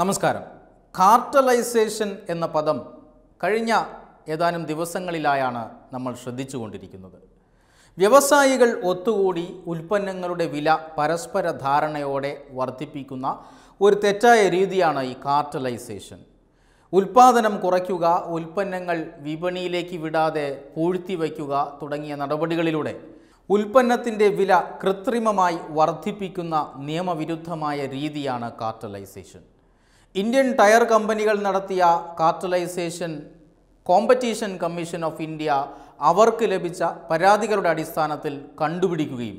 നമസ്കാരം കാർട്ടലൈസേഷൻ എന്ന പദം കഴിഞ്ഞ ഏതാനും ദിവസങ്ങളിലായാണ് നമ്മൾ ശ്രദ്ധിച്ചുകൊണ്ടിരിക്കുന്നത് വ്യവസായികൾ ഒത്തുകൂടി ഉൽപ്പന്നങ്ങളുടെ വില പരസ്പര ധാരണയോടെ വർദ്ധിപ്പിക്കുന്ന ഒരു തെറ്റായ രീതിയാണ് ഈ കാർട്ടലൈസേഷൻ ഉൽപ്പാദനം കുറയ്ക്കുക ഉൽപ്പന്നങ്ങൾ വിപണിയിലേക്ക് വിടാതെ വയ്ക്കുക തുടങ്ങിയ നടപടികളിലൂടെ ഉൽപ്പന്നത്തിൻ്റെ വില കൃത്രിമമായി വർദ്ധിപ്പിക്കുന്ന നിയമവിരുദ്ധമായ രീതിയാണ് കാർട്ടലൈസേഷൻ ഇന്ത്യൻ ടയർ കമ്പനികൾ നടത്തിയ cartelisation competition commission of India അവർക്ക് ലഭിച്ച പരാതികളുടെ അടിസ്ഥാനത്തിൽ കണ്ടുപിടിക്കുകയും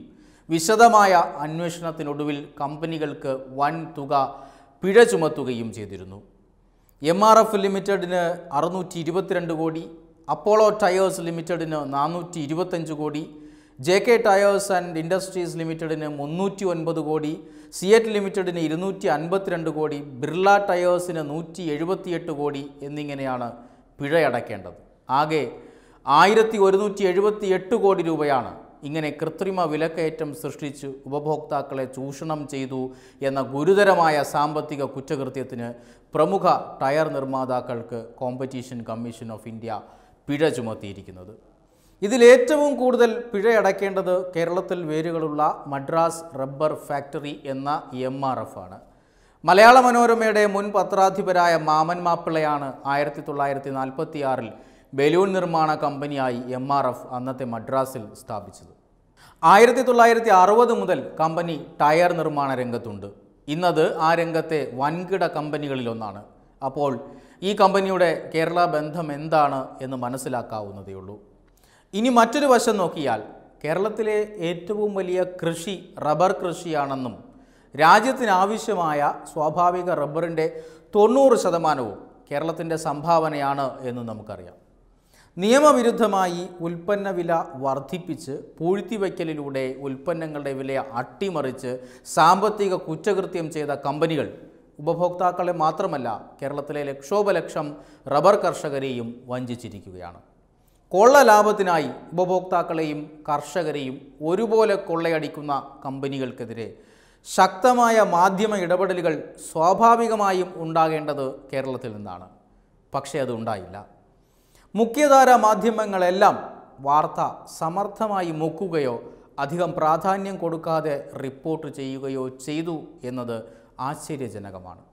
വിശദമായ അന്വേഷണത്തിനൊടുവിൽ കമ്പനികൾക്ക് വൻ തുക പിഴ ചുമത്തുകയും ചെയ്തിരുന്നു എം ആർ എഫ് ലിമിറ്റഡിന് അറുന്നൂറ്റി ഇരുപത്തിരണ്ട് കോടി അപ്പോളോ ടയേഴ്സ് ലിമിറ്റഡിന് നാനൂറ്റി ഇരുപത്തഞ്ച് കോടി J K tyres and industries ലിമിറ്റഡിന് മുന്നൂറ്റി ഒൻപത് കോടി സിയറ്റ് ലിമിറ്റഡിന് ഇരുന്നൂറ്റി അൻപത്തിരണ്ട് കോടി ബിർള ടയേഴ്സിന് നൂറ്റി എഴുപത്തിയെട്ട് കോടി എന്നിങ്ങനെയാണ് പിഴയടക്കേണ്ടത് ആകെ ആയിരത്തി ഒരുന്നൂറ്റി എഴുപത്തി എട്ട് കോടി രൂപയാണ് ഇങ്ങനെ കൃത്രിമ വിലക്കയറ്റം സൃഷ്ടിച്ച് ഉപഭോക്താക്കളെ ചൂഷണം ചെയ്തു എന്ന ഗുരുതരമായ സാമ്പത്തിക കുറ്റകൃത്യത്തിന് പ്രമുഖ ടയർ നിർമ്മാതാക്കൾക്ക് കോമ്പറ്റീഷൻ കമ്മീഷൻ ഓഫ് ഇന്ത്യ പിഴ ചുമത്തിയിരിക്കുന്നത് ഇതിലേറ്റവും കൂടുതൽ പിഴയടക്കേണ്ടത് കേരളത്തിൽ വേരുകളുള്ള മദ്രാസ് റബ്ബർ ഫാക്ടറി എന്ന എം ആർ എഫ് ആണ് മലയാള മനോരമയുടെ മുൻ പത്രാധിപരായ മാമൻ മാപ്പിളയാണ് ആയിരത്തി തൊള്ളായിരത്തി നാൽപ്പത്തി ആറിൽ ബലൂൺ നിർമ്മാണ കമ്പനിയായി എം ആർ എഫ് അന്നത്തെ മദ്രാസിൽ സ്ഥാപിച്ചത് ആയിരത്തി തൊള്ളായിരത്തി അറുപത് മുതൽ കമ്പനി ടയർ നിർമ്മാണ രംഗത്തുണ്ട് ഇന്നത് ആ രംഗത്തെ വൻകിട കമ്പനികളിലൊന്നാണ് അപ്പോൾ ഈ കമ്പനിയുടെ കേരള ബന്ധം എന്താണ് എന്ന് മനസ്സിലാക്കാവുന്നതേയുള്ളൂ ഇനി മറ്റൊരു വശം നോക്കിയാൽ കേരളത്തിലെ ഏറ്റവും വലിയ കൃഷി റബ്ബർ കൃഷിയാണെന്നും രാജ്യത്തിനാവശ്യമായ സ്വാഭാവിക റബ്ബറിൻ്റെ തൊണ്ണൂറ് ശതമാനവും കേരളത്തിൻ്റെ സംഭാവനയാണ് എന്ന് നമുക്കറിയാം നിയമവിരുദ്ധമായി ഉൽപ്പന്ന വില വർദ്ധിപ്പിച്ച് പൂഴ്ത്തിവയ്ക്കലിലൂടെ ഉൽപ്പന്നങ്ങളുടെ വില അട്ടിമറിച്ച് സാമ്പത്തിക കുറ്റകൃത്യം ചെയ്ത കമ്പനികൾ ഉപഭോക്താക്കളെ മാത്രമല്ല കേരളത്തിലെ ലക്ഷോപലക്ഷം റബ്ബർ കർഷകരെയും വഞ്ചിച്ചിരിക്കുകയാണ് കൊള്ള ലാഭത്തിനായി ഉപഭോക്താക്കളെയും കർഷകരെയും ഒരുപോലെ കൊള്ളയടിക്കുന്ന കമ്പനികൾക്കെതിരെ ശക്തമായ മാധ്യമ ഇടപെടലുകൾ സ്വാഭാവികമായും ഉണ്ടാകേണ്ടത് കേരളത്തിൽ നിന്നാണ് പക്ഷേ അതുണ്ടായില്ല മുഖ്യധാര മാധ്യമങ്ങളെല്ലാം വാർത്ത സമർത്ഥമായി മുക്കുകയോ അധികം പ്രാധാന്യം കൊടുക്കാതെ റിപ്പോർട്ട് ചെയ്യുകയോ ചെയ്തു എന്നത് ആശ്ചര്യജനകമാണ്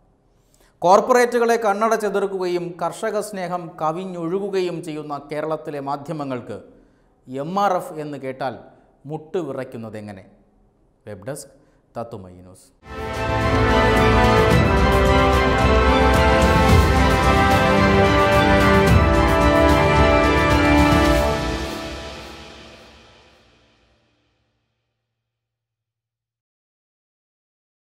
കോർപ്പറേറ്റുകളെ ചെതിർക്കുകയും കർഷക സ്നേഹം കവിഞ്ഞൊഴുകുകയും ചെയ്യുന്ന കേരളത്തിലെ മാധ്യമങ്ങൾക്ക് എം ആർ എഫ് എന്ന് കേട്ടാൽ വിറയ്ക്കുന്നത് എങ്ങനെ വെബ് ഡെസ്ക് തത്തുമൈ ന്യൂസ്